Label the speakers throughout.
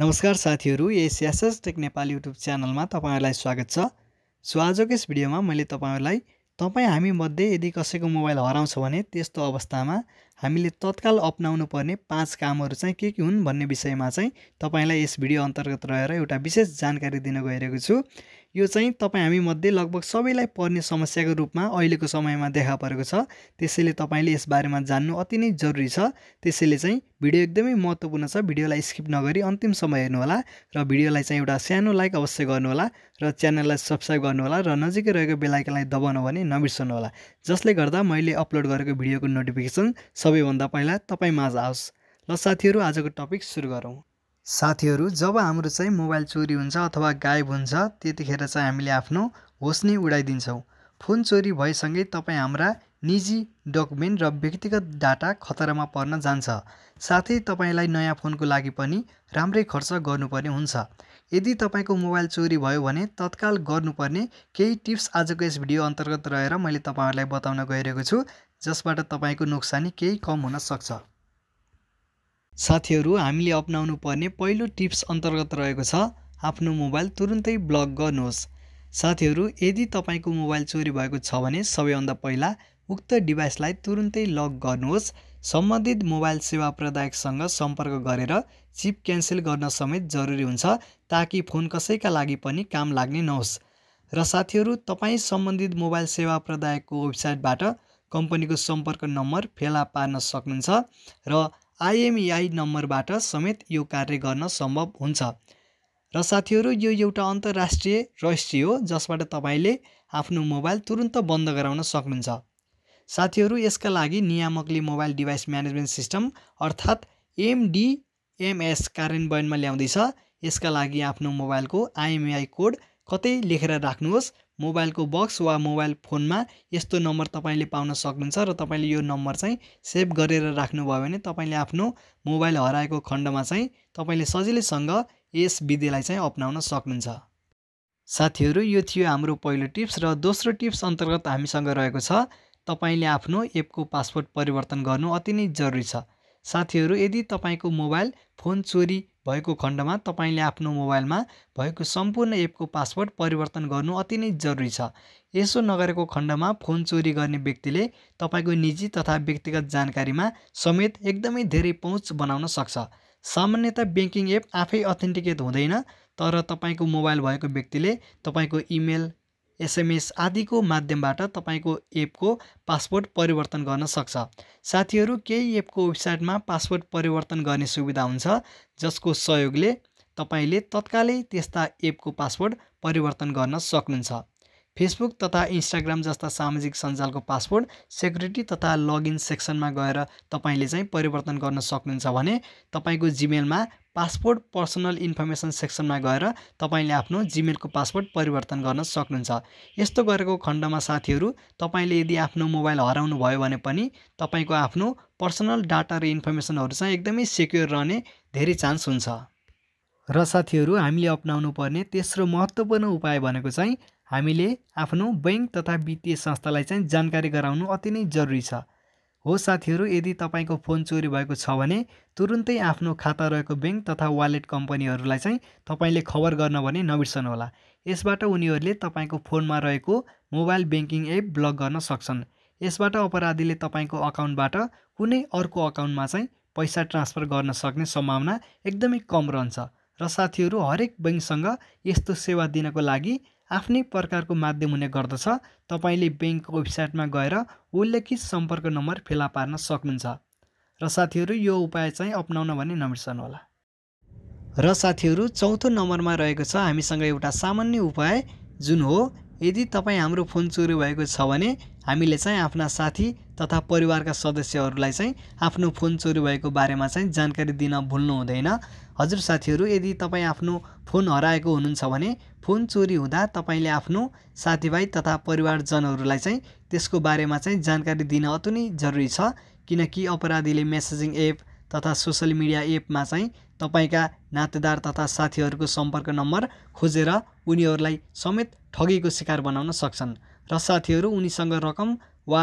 Speaker 1: नमस्कार साथीहरू SS take Nepal YouTube च्यानलमा तपाईँहरूलाई स्वागत छ सो आजको यस भिडियोमा मैले तपाईँहरूलाई तपाईँ हामीमध्ये यदि कसैको मोबाइल हराउँछ भने त्यस्तो अवस्थामा हामीले तत्काल अप्नाउनु पर्ने पाँच कामहरू चाहिँ के के हुन् भन्ने विषयमा चाहिँ तपाईँलाई यस भिडियो अन्तर्गत रहेर एउटा विशेष जानकारी दिन गइरहेको छु यो चाहिँ तपाईँ हामीमध्ये लगभग सबैलाई पर्ने समस्याको रूपमा अहिलेको समयमा देखा परेको छ त्यसैले तपाईँले यसबारेमा जान्नु अति नै जरुरी छ त्यसैले चाहिँ भिडियो एकदमै महत्त्वपूर्ण छ भिडियोलाई स्किप नगरी अन्तिम समय हेर्नुहोला र भिडियोलाई चाहिँ एउटा सानो लाइक अवश्य गर्नुहोला र च्यानललाई सब्सक्राइब गर्नुहोला र नजिकै रहेको बेलायकनलाई दबाउनु भने नबिर्सनुहोला जसले गर्दा मैले अपलोड गरेको भिडियोको नोटिफिकेसन सबै सबैभन्दा पहिला तपाईँ माझ आओस् ल साथीहरू आजको टपिक सुरु गरौँ साथीहरू जब हाम्रो चाहिँ मोबाइल चोरी हुन्छ अथवा गायब हुन्छ त्यतिखेर चाहिँ हामीले आफ्नो होस् नै उडाइदिन्छौँ फोन चोरी भएसँगै तपाईँ हाम्रा निजी डकुमेन्ट र व्यक्तिगत डाटा खतरामा पर्न जान्छ साथै तपाईँलाई नयाँ फोनको लागि पनि राम्रै खर्च गर्नुपर्ने हुन्छ यदि तपाईँको मोबाइल चोरी भयो भने तत्काल गर्नुपर्ने केही टिप्स आजको यस भिडियो अन्तर्गत रहेर मैले तपाईँहरूलाई बताउन गइरहेको छु जसबाट तपाईँको नोक्सानी केही कम हुन सक्छ साथीहरू हामीले अप्नाउनु पर्ने पहिलो टिप्स अन्तर्गत रहेको छ आफ्नो मोबाइल तुरुन्तै ब्लक गर्नुहोस् साथीहरू यदि तपाईँको मोबाइल चोरी भएको छ भने सबैभन्दा पहिला उक्त डिभाइसलाई तुरुन्तै लक गर्नुहोस् सम्बन्धित मोबाइल सेवा प्रदायकसँग सम्पर्क गरेर चिप क्यान्सल गर्न समेत जरुरी हुन्छ ताकि फोन कसैका लागि पनि काम लाग्ने नहोस् र साथीहरू तपाईँ सम्बन्धित मोबाइल सेवा प्रदायकको वेबसाइटबाट कम्पनीको सम्पर्क नम्बर फेला पार्न सक्नुहुन्छ र आइएमइआई नम्बरबाट समेत यो कार्य गर्न सम्भव हुन्छ र साथीहरू यो एउटा अन्तर्राष्ट्रिय रहस्य हो जसबाट तपाईँले आफ्नो मोबाइल तुरुन्त बन्द गराउन सक्नुहुन्छ साथीहरू यसका लागि नियामकले मोबाइल डिभाइस म्यानेजमेन्ट सिस्टम अर्थात् एमडिएमएस कार्यान्वयनमा ल्याउँदैछ यसका लागि आफ्नो मोबाइलको आइएमआई कोड कतै लेखेर राख्नुहोस् मोबाइलको बक्स वा मोबाइल फोनमा यस्तो नम्बर तपाईँले पाउन सक्नुहुन्छ र तपाईँले यो नम्बर चाहिँ सेभ गरेर राख्नुभयो भने तपाईँले आफ्नो मोबाइल हराएको खण्डमा चाहिँ तपाईँले सजिलैसँग यस विधिलाई चाहिँ अप्नाउन सक्नुहुन्छ साथीहरू यो थियो हाम्रो पहिलो टिप्स र दोस्रो टिप्स अन्तर्गत हामीसँग रहेको छ तपाईँले आफ्नो एपको पासवर्ड परिवर्तन गर्नु अति नै जरुरी छ साथीहरू यदि तपाईँको मोबाइल फोन चोरी भएको खण्डमा तपाईँले आफ्नो मोबाइलमा भएको सम्पूर्ण एपको पासवर्ड परिवर्तन गर्नु अति नै जरुरी छ यसो नगरेको खण्डमा फोन चोरी गर्ने व्यक्तिले तपाईँको निजी तथा व्यक्तिगत जानकारीमा समेत एकदमै धेरै पहुँच बनाउन सक्छ सामान्यत ब्याङ्किङ एप आफै अथेन्टिकेट हुँदैन तर तपाईँको मोबाइल भएको व्यक्तिले तपाईँको इमेल एसएमएस आदिको माध्यमबाट तपाईँको एपको पासवर्ड परिवर्तन गर्न सक्छ साथीहरू केही एपको वेबसाइटमा पासवर्ड परिवर्तन गर्ने सुविधा हुन्छ जसको सहयोगले तपाईँले तत्कालै त्यस्ता एपको पासवर्ड परिवर्तन गर्न सक्नुहुन्छ फेसबुक तथा इन्स्टाग्राम जस्ता सामाजिक सञ्जालको पासवर्ड सेक्युरिटी तथा लगइन सेक्सनमा गएर तपाईँले चाहिँ परिवर्तन गर्न सक्नुहुन्छ भने तपाईँको जिमेलमा पासपोर्ट पर्सनल इन्फर्मेसन सेक्सनमा गएर तपाईँले आफ्नो जिमेलको पासवर्ड परिवर्तन गर्न सक्नुहुन्छ यस्तो गरेको खण्डमा साथीहरू तपाईँले यदि आफ्नो मोबाइल हराउनु भयो भने पनि तपाईँको आफ्नो पर्सनल डाटा र इन्फर्मेसनहरू चाहिँ एकदमै सेक्योर रहने धेरै चान्स हुन्छ र साथीहरू हामीले अप्नाउनु पर्ने तेस्रो महत्त्वपूर्ण उपाय भनेको चाहिँ हामीले आफ्नो बैङ्क तथा वित्तीय संस्थालाई चाहिँ जानकारी गराउनु अति नै जरुरी छ हो साथीहरू यदि तपाईँको फोन चोरी भएको छ भने तुरुन्तै आफ्नो खाता रहेको ब्याङ्क तथा वालेट कम्पनीहरूलाई चाहिँ तपाईँले खबर गर्न भने होला यसबाट उनीहरूले तपाईँको फोनमा रहेको मोबाइल ब्याङ्किङ एप ब्लक गर्न सक्छन् यसबाट अपराधीले तपाईँको अकाउन्टबाट कुनै अर्को अकाउन्टमा चाहिँ पैसा ट्रान्सफर गर्न सक्ने सम्भावना एकदमै कम रहन्छ र साथीहरू हरेक ब्याङ्कसँग यस्तो सेवा दिनको लागि आफ्नै प्रकारको माध्यम हुने गर्दछ तपाईँले ब्याङ्कको वेबसाइटमा गएर उल्लेखित सम्पर्क नम्बर फेला पार्न सक्नुहुन्छ र साथीहरू यो उपाय चाहिँ अप्नाउन भने होला र साथीहरू चौथो नम्बरमा रहेको छ हामीसँग एउटा सामान्य उपाय जुन हो यदि तपाईँ हाम्रो फोन चोरी भएको छ भने हामीले चाहिँ आफ्ना साथी तथा परिवारका सदस्यहरूलाई चाहिँ आफ्नो फोन चोरी भएको बारेमा चाहिँ जानकारी दिन भुल्नु हुँदैन हजुर साथीहरू यदि तपाईँ आफ्नो फोन हराएको हुनुहुन्छ भने फोन चोरी हुँदा तपाईँले आफ्नो साथीभाइ तथा परिवारजनहरूलाई चाहिँ त्यसको बारेमा चाहिँ जानकारी दिन अति नै जरुरी छ किनकि अपराधीले मेसेजिङ एप तथा सोसियल मिडिया एपमा चाहिँ तपाईँका नातेदार तथा साथीहरूको सम्पर्क नम्बर खोजेर उनीहरूलाई समेत ठगेको शिकार बनाउन सक्छन् र साथीहरू उनीसँग रकम वा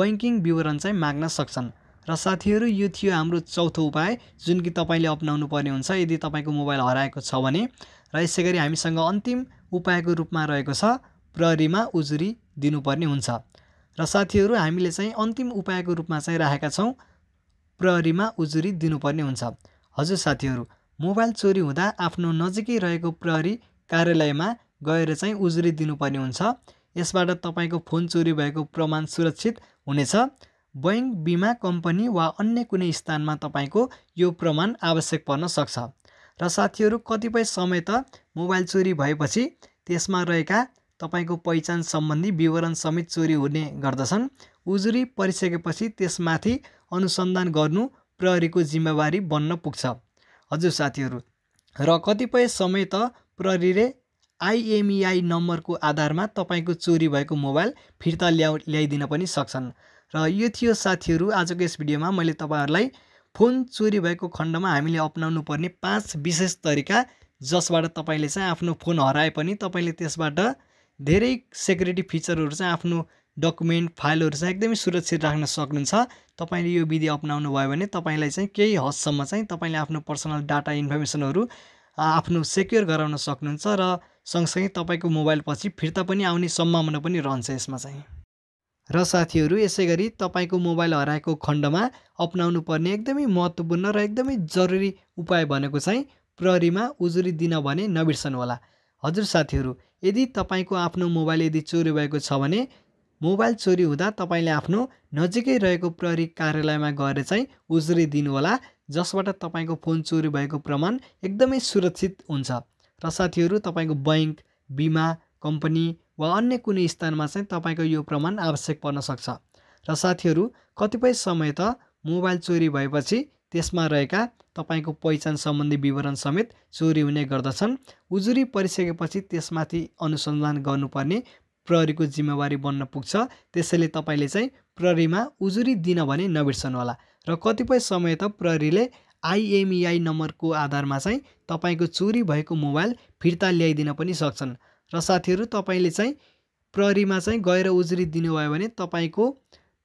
Speaker 1: बैङ्किङ विवरण चाहिँ माग्न सक्छन् र साथीहरू यो थियो हाम्रो चौथो उपाय जुन कि तपाईँले अप्नाउनु पर्ने हुन्छ यदि तपाईँको मोबाइल हराएको छ भने र यसै गरी हामीसँग अन्तिम उपायको रूपमा रहेको छ प्रहरीमा उजुरी दिनुपर्ने हुन्छ र साथीहरू हामीले चाहिँ अन्तिम उपायको रूपमा चाहिँ राखेका छौँ प्रहरीमा उजुरी दिनुपर्ने हुन्छ हजुर साथीहरू मोबाइल चोरी हुँदा आफ्नो नजिकै रहेको प्रहरी कार्यालयमा गएर चाहिँ उजुरी दिनुपर्ने हुन्छ यसबाट तपाईँको फोन चोरी भएको प्रमाण सुरक्षित हुनेछ बैङ्क बिमा कम्पनी वा अन्य कुनै स्थानमा तपाईँको यो प्रमाण आवश्यक पर्न सक्छ र साथीहरू कतिपय समय त मोबाइल चोरी भएपछि त्यसमा रहेका तपाईँको पहिचान सम्बन्धी विवरण समेत चोरी हुने गर्दछन् उजुरी परिसकेपछि त्यसमाथि अनुसन्धान गर्नु प्रहरीको जिम्मेवारी बन्न पुग्छ हजुर साथीहरू र कतिपय समय त प्रहरीले आइएमइआई नम्बरको आधारमा तपाईँको चोरी भएको मोबाइल फिर्ता ल्याउ ल्याइदिन पनि सक्छन् र यो थियो साथीहरू आजको यस भिडियोमा मैले तपाईँहरूलाई फोन चोरी भएको खण्डमा हामीले अप्नाउनु पर्ने पाँच विशेष तरिका जसबाट तपाईँले चाहिँ आफ्नो फोन हराए पनि तपाईँले त्यसबाट धेरै सेक्युरिटी फिचरहरू चाहिँ आफ्नो डकुमेन्ट फाइलहरू चाहिँ एकदमै सुरक्षित राख्न सक्नुहुन्छ तपाईँले यो विधि अप्नाउनु भयो भने तपाईँलाई चाहिँ केही हदसम्म चाहिँ तपाईँले आफ्नो पर्सनल डाटा इन्फर्मेसनहरू आफ्नो सेक्योर गराउन सक्नुहुन्छ र सँगसँगै तपाईँको मोबाइल पछि फिर्ता पनि आउने सम्भावना पनि रहन्छ यसमा चाहिँ र साथीहरू यसै गरी तपाईँको मोबाइल हराएको खण्डमा अप्नाउनु पर्ने एकदमै महत्त्वपूर्ण र एकदमै जरुरी उपाय भनेको चाहिँ प्रहरीमा उजुरी दिन भने होला हजुर साथीहरू यदि तपाईँको आफ्नो मोबाइल यदि चोरी भएको छ भने मोबाइल चोरी हुँदा तपाईँले आफ्नो नजिकै रहेको प्रहरी कार्यालयमा गएर चाहिँ उजुरी दिनुहोला जसबाट तपाईँको फोन चोरी भएको प्रमाण एकदमै सुरक्षित हुन्छ र साथीहरू तपाईँको बैङ्क बिमा कम्पनी वा अन्य कुनै स्थानमा चाहिँ तपाईँको यो प्रमाण आवश्यक पर्न सक्छ र साथीहरू कतिपय समय त मोबाइल चोरी भएपछि त्यसमा रहेका तपाईँको पहिचान सम्बन्धी विवरण समेत चोरी हुने गर्दछन् उजुरी परिसकेपछि त्यसमाथि अनुसन्धान गर्नुपर्ने प्रहरीको जिम्मेवारी बन्न पुग्छ त्यसैले तपाईँले चाहिँ प्रहरीमा उजुरी दिन भने नबिर्सनुहोला र कतिपय समय त प्रहरीले आइएमइआई नम्बरको आधारमा चाहिँ तपाईँको चोरी भएको मोबाइल फिर्ता ल्याइदिन पनि सक्छन् र साथीहरू तपाईँले चाहिँ प्रहरीमा चाहिँ गएर उजुरी दिनुभयो भने तपाईँको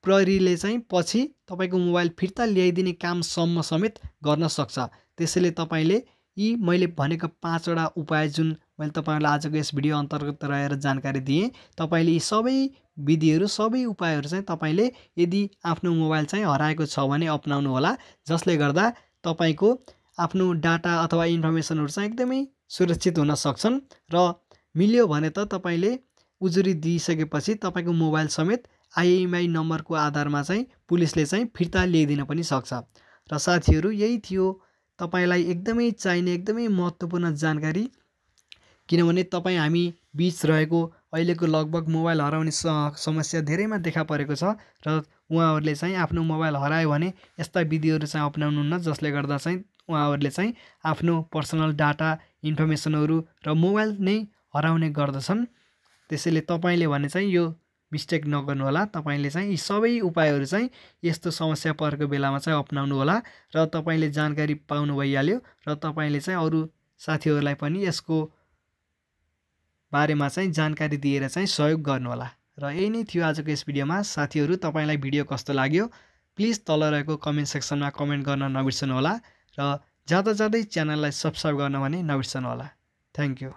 Speaker 1: प्रहरीले चाहिँ पछि तपाईँको मोबाइल फिर्ता ल्याइदिने कामसम्म समेत गर्न सक्छ त्यसैले तपाईँले यी मैले भनेको पाँचवटा उपाय जुन मैले तपाईँहरूलाई आजको यस भिडियो अन्तर्गत रहेर जानकारी दिएँ तपाईँले यी सबै विधिहरू सबै उपायहरू चाहिँ तपाईँले यदि आफ्नो मोबाइल चाहिँ हराएको छ भने अप्नाउनुहोला जसले गर्दा तपाईँको आफ्नो डाटा अथवा इन्फर्मेसनहरू चाहिँ एकदमै सुरक्षित हुन सक्छन् र मिल्यो भने त तपाईँले उजुरी दिइसकेपछि तपाईँको मोबाइल समेत आइएमआई नम्बरको आधारमा चाहिँ पुलिसले चाहिँ फिर्ता ल्याइदिन पनि सक्छ र साथीहरू यही थियो तपाईँलाई एकदमै चाहिने एकदमै महत्त्वपूर्ण जानकारी किनभने तपाईँ हामी बिच रहेको अहिलेको लगभग मोबाइल हराउने समस्या धेरैमा देखा परेको छ र उहाँहरूले चाहिँ आफ्नो मोबाइल हरायो भने यस्ता विधिहरू चाहिँ अप्नाउनुहुन्न जसले गर्दा चाहिँ उहाँहरूले चाहिँ आफ्नो पर्सनल डाटा इन्फर्मेसनहरू र मोबाइल नै हराउने गर्दछन् त्यसैले तपाईँले भने चाहिँ यो मिस्टेक नगर्नुहोला तपाईँले चाहिँ यी सबै उपायहरू चाहिँ यस्तो समस्या परेको बेलामा चाहिँ अप्नाउनुहोला र तपाईँले जानकारी पाउनु भइहाल्यो र तपाईँले चाहिँ अरू साथीहरूलाई पनि यसको बारेमा चाहिँ जानकारी दिएर चाहिँ सहयोग गर्नुहोला र यही नै थियो आजको यस भिडियोमा साथीहरू तपाईँलाई भिडियो कस्तो लाग्यो प्लिज तल रहेको कमेन्ट सेक्सनमा कमेन्ट गर्न नबिर्सनुहोला र जाँदा जाँदै च्यानललाई सब्सक्राइब गर्न भने नबिर्सनुहोला थ्याङ्क यू